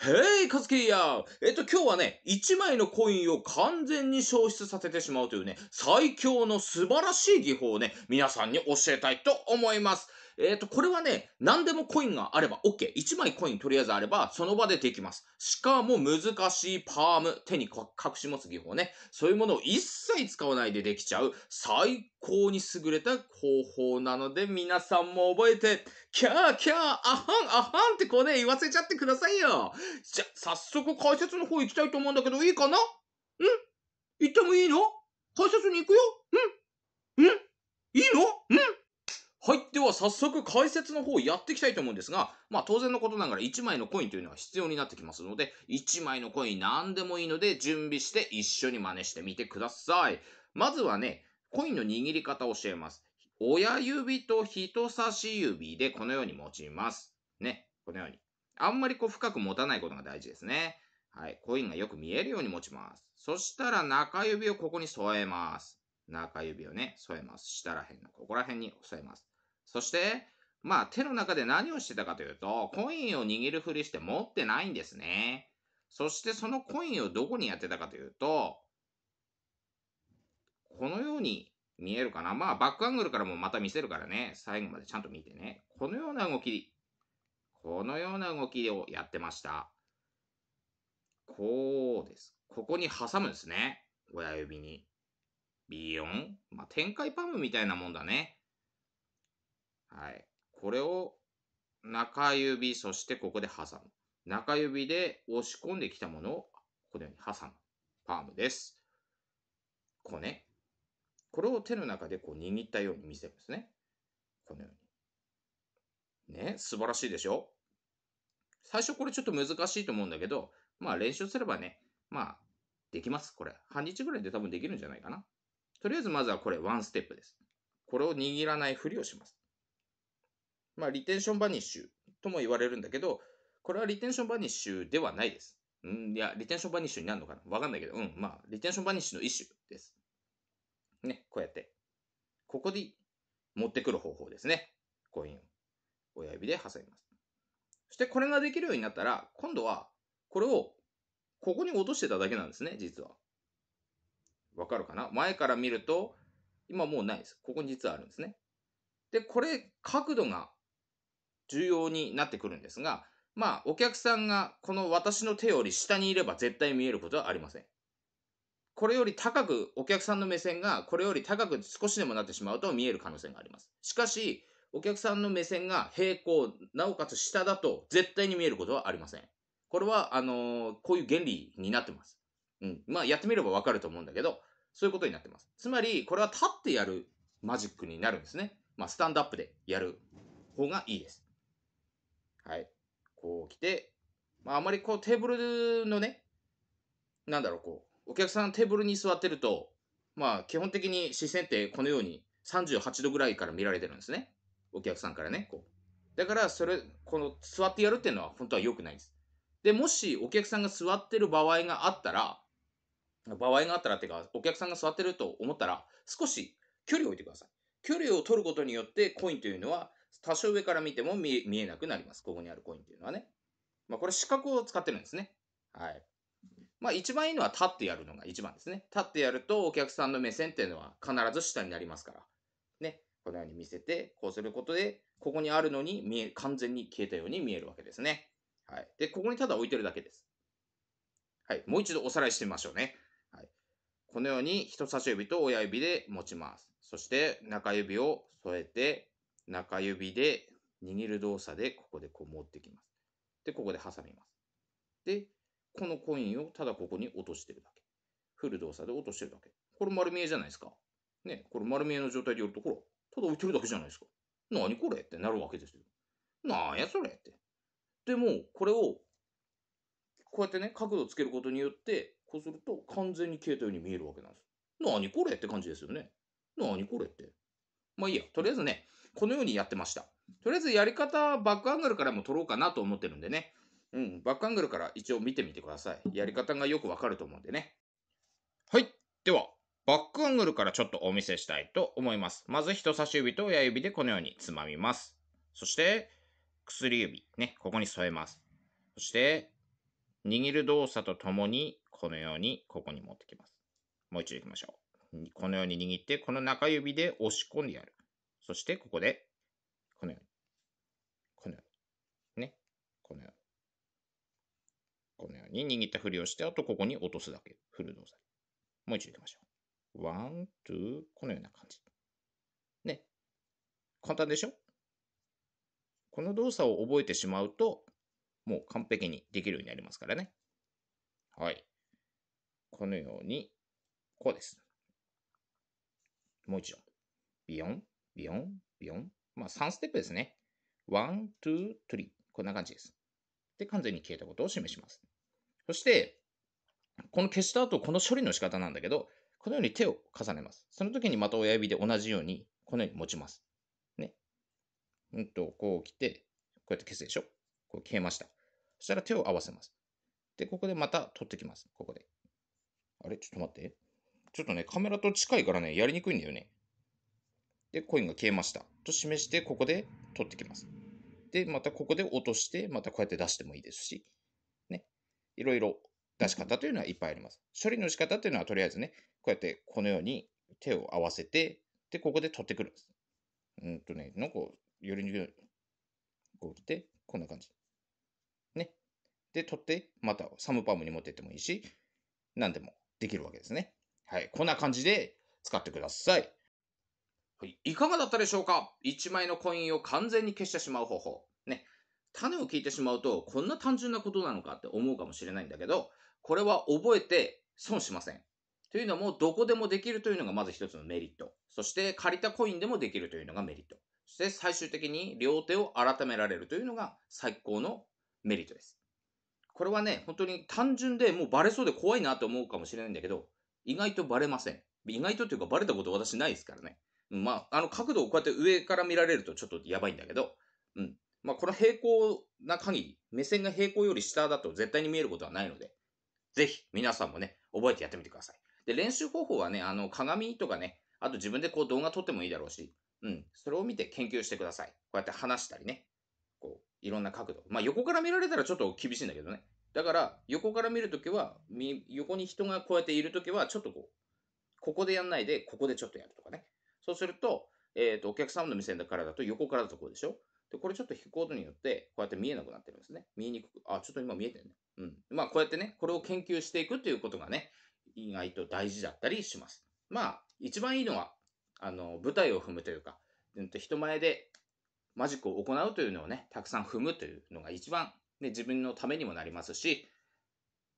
へい、カズキーやえっと、今日はね、一枚のコインを完全に消失させてしまうというね、最強の素晴らしい技法をね、皆さんに教えたいと思います。えっ、ー、と、これはね、何でもコインがあれば OK。1枚コインとりあえずあれば、その場でできます。しかも難しいパーム、手に隠し持つ技法ね。そういうものを一切使わないでできちゃう、最高に優れた方法なので、皆さんも覚えて、キャーキャー、あはん、あはんってこうね、言わせちゃってくださいよ。じゃ、早速解説の方行きたいと思うんだけど、いいかなん行ってもいいの解説に行くようんうんは早速解説の方やっていきたいと思うんですが、まあ当然のことながら1枚のコインというのは必要になってきますので、1枚のコイン何でもいいので準備して一緒に真似してみてください。まずはね、コインの握り方を教えます。親指と人差し指でこのように持ちます。ね、このように。あんまりこう深く持たないことが大事ですね。はい、コインがよく見えるように持ちます。そしたら中指をここに添えます。中指をね、添えます。下ら辺のここら辺に添えます。そして、まあ手の中で何をしてたかというと、コインを握るふりして持ってないんですね。そしてそのコインをどこにやってたかというと、このように見えるかな。まあバックアングルからもまた見せるからね。最後までちゃんと見てね。このような動き。このような動きをやってました。こうです。ここに挟むんですね。親指に。ビヨン。まあ、展開パムみたいなもんだね。はい。これを中指、そしてここで挟む。中指で押し込んできたものをこのように挟む。パームです。こうね。これを手の中でこう握ったように見せるんですね。このように。ね、素晴らしいでしょ最初これちょっと難しいと思うんだけど、まあ練習すればね、まあできます、これ。半日ぐらいで多分できるんじゃないかな。とりあえずまずはこれ、ワンステップです。これを握らないふりをします。まあ、リテンションバニッシュとも言われるんだけど、これはリテンションバニッシュではないです。うん、いや、リテンションバニッシュになるのかなわかんないけど、うん、まあ、リテンションバニッシュの一種です。ね、こうやって。ここで持ってくる方法ですね。コインを。親指で挟みます。そしてこれができるようになったら、今度は、これを、ここに落としてただけなんですね、実は。わかるかな前から見ると、今もうないです。ここに実はあるんですね。で、これ、角度が重要になってくるんですが、まあ、お客さんがこの私の手より下にいれば絶対見えることはありません。これより高く、お客さんの目線がこれより高く少しでもなってしまうと見える可能性があります。しかし、お客さんの目線が平行、なおかつ下だと絶対に見えることはありません。これは、あのー、こういう原理になってます。うん。まあ、やってみればわかると思うんだけど、そういうことになってます。つまり、これは立ってやるマジックになるんですね。まあ、スタンドアップでやる方がいいです。はい。こう来て、まあ、あまりこうテーブルのね、なんだろう、こう、お客さんテーブルに座ってると、まあ、基本的に視線ってこのように38度ぐらいから見られてるんですね。お客さんからね、こう。だから、それ、この座ってやるっていうのは本当は良くないんです。で、もしお客さんが座ってる場合があったら、場合があったらっていうか、お客さんが座ってると思ったら、少し距離を置いてください。距離を取ることによって、コインというのは多少上から見ても見えなくなります。ここにあるコインっていうのはね。まあ、これ四角を使ってるんですね。はい。まあ、一番いいのは立ってやるのが一番ですね。立ってやるとお客さんの目線っていうのは必ず下になりますから。ね。このように見せて、こうすることで、ここにあるのに見え、完全に消えたように見えるわけですね。はい。で、ここにただ置いてるだけです。はい。もう一度おさらいしてみましょうね。はい。このように人差し指と親指で持ちます。そして中指を添えて中指で握る動作で、ここでこう持ってきます。で、ここで挟みます。で、このコインをただここに落としてるだけ。振る動作で落としてるだけ。これ丸見えじゃないですか。ね、これ丸見えの状態で寄ると、ほら、ただ置いてるだけじゃないですか。何これってなるわけですよ。なんやそれって。でも、これを、こうやってね、角度つけることによって、こうすると完全に消えたように見えるわけなんです。何これって感じですよね。何これって。まあいいや、とりあえずね、このようにやってました。とりあえずやり方、バックアングルからも撮ろうかなと思ってるんでね。うん、バックアングルから一応見てみてください。やり方がよくわかると思うんでね。はい。では、バックアングルからちょっとお見せしたいと思います。まず人差し指と親指でこのようにつまみます。そして、薬指、ね、ここに添えます。そして、握る動作とともに、このようにここに持ってきます。もう一度行きましょう。このように握って、この中指で押し込んでやる。そしてここで、このように、このように、ね、このように、このように握ったふりをして、あとここに落とすだけ、フる動作。もう一度いきましょう。ワン、ツー、このような感じ。ね、簡単でしょこの動作を覚えてしまうと、もう完璧にできるようになりますからね。はい。このように、こうです。もう一度。ビヨン。ビヨン、ビヨン。まあ、3ステップですね。1、2、3。こんな感じです。で、完全に消えたことを示します。そして、この消した後、この処理の仕方なんだけど、このように手を重ねます。その時にまた親指で同じように、このように持ちます。ね。うんと、こう来て、こうやって消すでしょ。こう消えました。そしたら手を合わせます。で、ここでまた取ってきます。ここで。あれちょっと待って。ちょっとね、カメラと近いからね、やりにくいんだよね。で、コインが消えました。と示して、ここで取ってきます。で、またここで落として、またこうやって出してもいいですし、ね。いろいろ出し方というのはいっぱいあります。処理の仕方というのはとりあえずね、こうやってこのように手を合わせて、で、ここで取ってくるんです。うんとね、なんか、よりにくい。こう来て、こんな感じ。ね。で、取って、またサムパームに持ってってもいいし、何でもできるわけですね。はい。こんな感じで使ってください。はい。いかがだったでしょうか ?1 枚のコインを完全に消してしまう方法。ね。種を聞いてしまうと、こんな単純なことなのかって思うかもしれないんだけど、これは覚えて損しません。というのも、どこでもできるというのがまず一つのメリット。そして、借りたコインでもできるというのがメリット。そして、最終的に両手を改められるというのが最高のメリットです。これはね、本当に単純でもうバレそうで怖いなと思うかもしれないんだけど、意外とバレません。意外とというかバレたこと私ないですからね。まあ、あの角度をこうやって上から見られるとちょっとやばいんだけど、うん。まあ、この平行な限り、目線が平行より下だと絶対に見えることはないので、ぜひ皆さんもね、覚えてやってみてください。で、練習方法はね、あの、鏡とかね、あと自分でこう動画撮ってもいいだろうし、うん、それを見て研究してください。こうやって話したりね、こう、いろんな角度。まあ、横から見られたらちょっと厳しいんだけどね。だから、横から見るときは、横に人がこうやっているときは、ちょっとこう、ここでやんないで、ここでちょっとやるとかね。そうすると、えー、と、お客様の目線からだと横からだとこうでしょで、これちょっと引くことによって、こうやって見えなくなってるんですね。見えにくく、あ、ちょっと今見えてるね。うん。まあ、こうやってね、これを研究していくということがね、意外と大事だったりします。まあ、一番いいのは、あの、舞台を踏むというか、人前でマジックを行うというのをね、たくさん踏むというのが一番、ね、自分のためにもなりますし、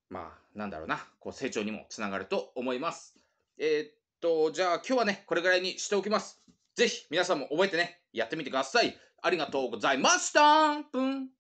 まあ、なんだろうな、こう成長にもつながると思います。えー、と、じゃあ今日はね、これぐらいにしておきます。ぜひ皆さんも覚えてね、やってみてください。ありがとうございましたーん。